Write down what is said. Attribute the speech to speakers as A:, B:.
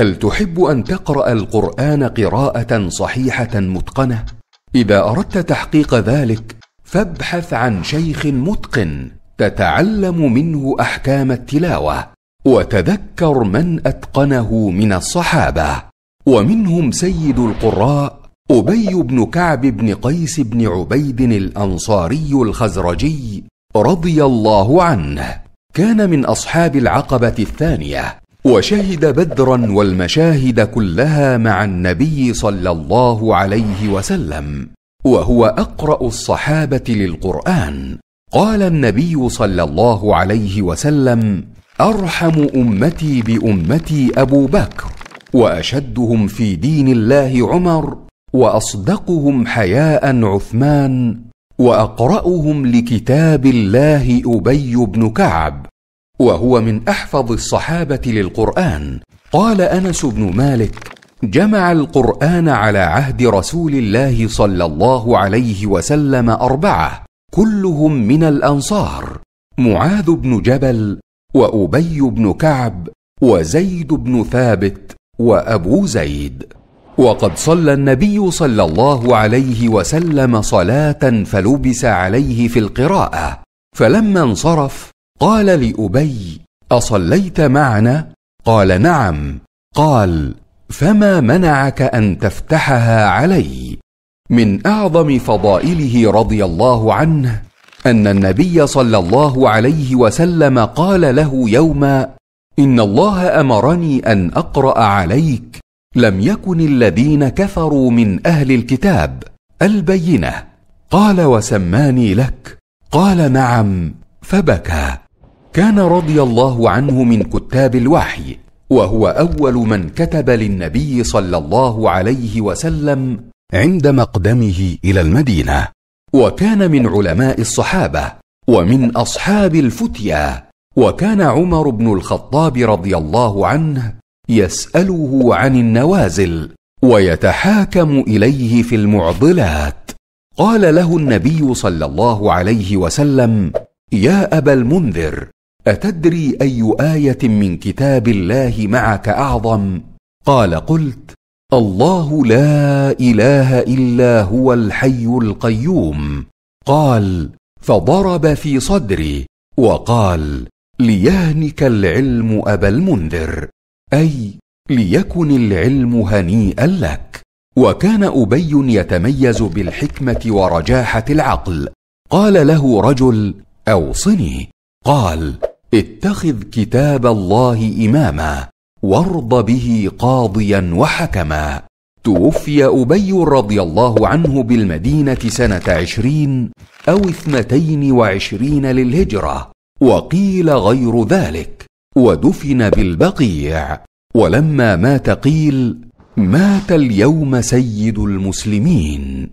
A: هل تحب ان تقرا القران قراءه صحيحه متقنه اذا اردت تحقيق ذلك فابحث عن شيخ متقن تتعلم منه احكام التلاوه وتذكر من اتقنه من الصحابه ومنهم سيد القراء ابي بن كعب بن قيس بن عبيد الانصاري الخزرجي رضي الله عنه كان من اصحاب العقبه الثانيه وشهد بدرا والمشاهد كلها مع النبي صلى الله عليه وسلم وهو اقرا الصحابه للقران قال النبي صلى الله عليه وسلم ارحم امتي بامتي ابو بكر واشدهم في دين الله عمر واصدقهم حياء عثمان واقراهم لكتاب الله ابي بن كعب وهو من احفظ الصحابه للقران قال انس بن مالك جمع القران على عهد رسول الله صلى الله عليه وسلم اربعه كلهم من الانصار معاذ بن جبل وابي بن كعب وزيد بن ثابت وابو زيد وقد صلى النبي صلى الله عليه وسلم صلاه فلبس عليه في القراءه فلما انصرف قال لأبي أصليت معنا؟ قال نعم قال فما منعك أن تفتحها علي؟ من أعظم فضائله رضي الله عنه أن النبي صلى الله عليه وسلم قال له يوما إن الله أمرني أن أقرأ عليك لم يكن الذين كفروا من أهل الكتاب البينة قال وسماني لك قال نعم فبكى كان رضي الله عنه من كتاب الوحي وهو اول من كتب للنبي صلى الله عليه وسلم عند مقدمه الى المدينه وكان من علماء الصحابه ومن اصحاب الفتيا وكان عمر بن الخطاب رضي الله عنه يساله عن النوازل ويتحاكم اليه في المعضلات قال له النبي صلى الله عليه وسلم يا ابا المنذر اتدري اي ايه من كتاب الله معك اعظم قال قلت الله لا اله الا هو الحي القيوم قال فضرب في صدري وقال ليهنك العلم ابا المنذر اي ليكن العلم هنيئا لك وكان ابي يتميز بالحكمه ورجاحه العقل قال له رجل اوصني قال اتخذ كتاب الله اماما وارض به قاضيا وحكما توفي ابي رضي الله عنه بالمدينه سنه عشرين او اثنتين وعشرين للهجره وقيل غير ذلك ودفن بالبقيع ولما مات قيل مات اليوم سيد المسلمين